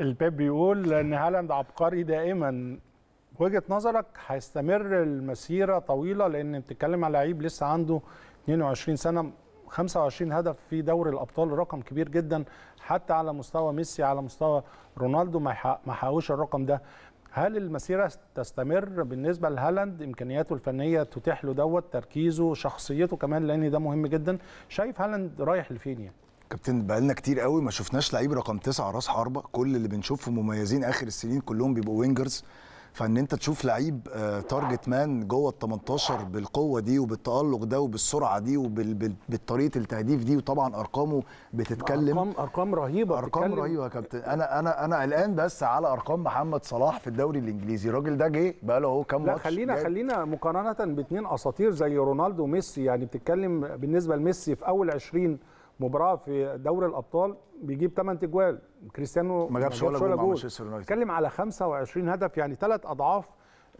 البيب بيقول ان هالاند عبقري دائما وجهه نظرك هيستمر المسيره طويله لان بتتكلم على لعيب لسه عنده 22 سنه 25 هدف في دوري الابطال رقم كبير جدا حتى على مستوى ميسي على مستوى رونالدو ما حققوش الرقم ده هل المسيره تستمر بالنسبه لهالاند امكانياته الفنيه تتيح له دوت تركيزه شخصيته كمان لان ده مهم جدا شايف هالاند رايح لفين يعني كابتن بقالنا كتير قوي ما شفناش لعيب رقم تسعة راس حربة كل اللي بنشوفه مميزين اخر السنين كلهم بيبقوا وينجرز فان انت تشوف لعيب تارجت آه، مان جوه ال 18 بالقوه دي وبالتالق ده وبالسرعه دي وبالطريقه التهديف دي وطبعا ارقامه بتتكلم ارقام ارقام رهيبه ارقام بتتكلم. رهيبه يا كابتن انا انا انا قلقان بس على ارقام محمد صلاح في الدوري الانجليزي الراجل ده جه بقى له اهو كام ماتش لا خلينا جاي. خلينا مقارنه باثنين اساطير زي رونالدو وميسي يعني بتتكلم بالنسبه لميسي في اول 20 مباراه في دوري الابطال بيجيب 8 اجوال كريستيانو ما جابش ولا جول مع مانشستر يونايتد اتكلم على 25 هدف يعني ثلاث اضعاف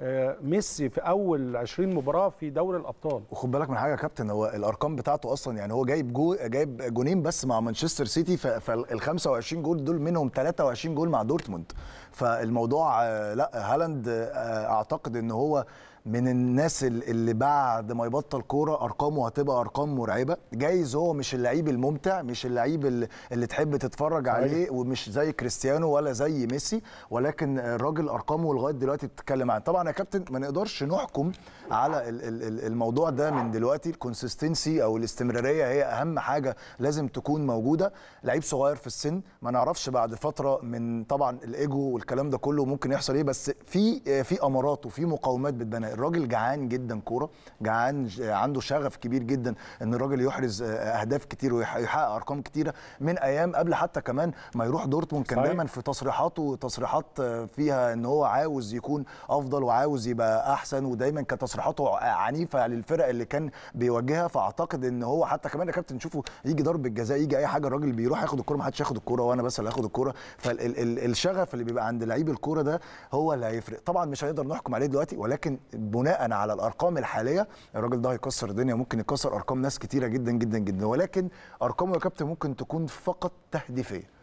آه، ميسي في اول 20 مباراه في دوري الابطال وخد بالك من حاجه يا كابتن هو الارقام بتاعته اصلا يعني هو جايب جو جايب جونين بس مع مانشستر سيتي فال 25 جول دول منهم 23 جول مع دورتموند فالموضوع آه، لا هالاند آه، اعتقد ان هو من الناس اللي بعد ما يبطل كوره ارقامه هتبقى ارقام مرعبه جايز هو مش اللعيب الممتع مش اللعيب اللي, تحب تتفرج عليه ومش زي كريستيانو ولا زي ميسي ولكن الراجل ارقامه لغايه دلوقتي بتتكلم عن طبعا انا يا كابتن ما نقدرش نحكم على الموضوع ده من دلوقتي الكونسستنسي او الاستمراريه هي اهم حاجه لازم تكون موجوده لعيب صغير في السن ما نعرفش بعد فتره من طبعا الايجو والكلام ده كله ممكن يحصل ايه بس في في امارات وفي مقاومات بتبنى الراجل جعان جدا كوره جعان عنده شغف كبير جدا ان الراجل يحرز آه، آه، اهداف كتير ويحقق ارقام كتيره من ايام قبل حتى كمان ما يروح دورتموند كان دايما في تصريحاته تصريحات فيها ان هو عاوز يكون افضل وعاوز وعاوز يبقى احسن ودايما كانت تصريحاته عنيفه للفرق اللي كان بيوجهها فاعتقد ان هو حتى كمان يا كابتن نشوفه يجي ضربه جزاء يجي اي حاجه الراجل بيروح ياخد الكوره ما حدش ياخد الكوره وانا بس اللي هاخد الكوره فالشغف اللي بيبقى عند لعيب الكوره ده هو اللي هيفرق طبعا مش هنقدر نحكم عليه دلوقتي ولكن بناء على الارقام الحاليه الراجل ده هيكسر الدنيا ممكن يكسر ارقام ناس كتيره جدا جدا جدا ولكن ارقامه يا كابتن ممكن تكون فقط تهديفيه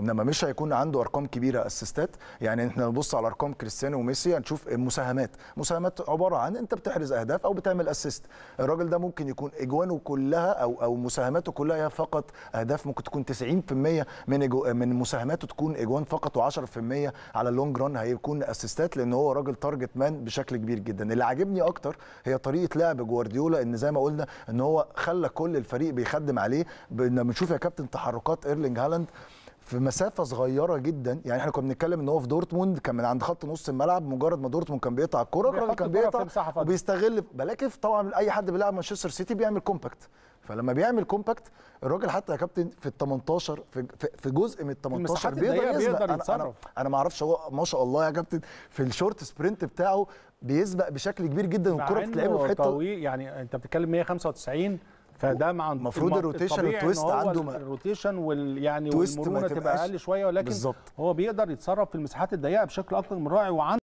انما مش هيكون عنده ارقام كبيره اسيستات يعني احنا نبص على ارقام كريستيانو وميسي هنشوف المساهمات مساهمات عباره عن انت بتحرز اهداف او بتعمل اسيست الراجل ده ممكن يكون اجوانه كلها او او مساهماته كلها هي فقط اهداف ممكن تكون 90% من إجو... من مساهماته تكون اجوان فقط و10% على اللونج ران هيكون اسيستات لان هو راجل تارجت مان بشكل كبير جدا اللي عاجبني اكتر هي طريقه لعب جوارديولا ان زي ما قلنا ان هو خلى كل الفريق بيخدم عليه لما بنشوف يا كابتن تحركات ايرلينج هالاند في مسافه صغيره جدا يعني احنا كنا بنتكلم ان هو في دورتموند كان من عند خط نص الملعب مجرد ما دورتموند كان بيقطع الكوره كان بيقطع وبيستغل بلاكف طبعا اي حد بيلعب مانشستر سيتي بيعمل كومباكت فلما بيعمل كومباكت الراجل حتى يا كابتن في ال 18 في, في جزء من ال 18 بيقدر يسبق انا انا, أنا ما اعرفش هو ما شاء الله يا كابتن في الشورت سبرنت بتاعه بيسبق بشكل كبير جدا والكره بتلعبه في حته يعني انت بتتكلم 195 فده مع المفروض الروتيشن والتويست عنده الروتيشن وال يعني والمرونه تبقى اقل شويه ولكن بالزبط. هو بيقدر يتصرف في المساحات الضيقه بشكل اكتر من رائع وعنده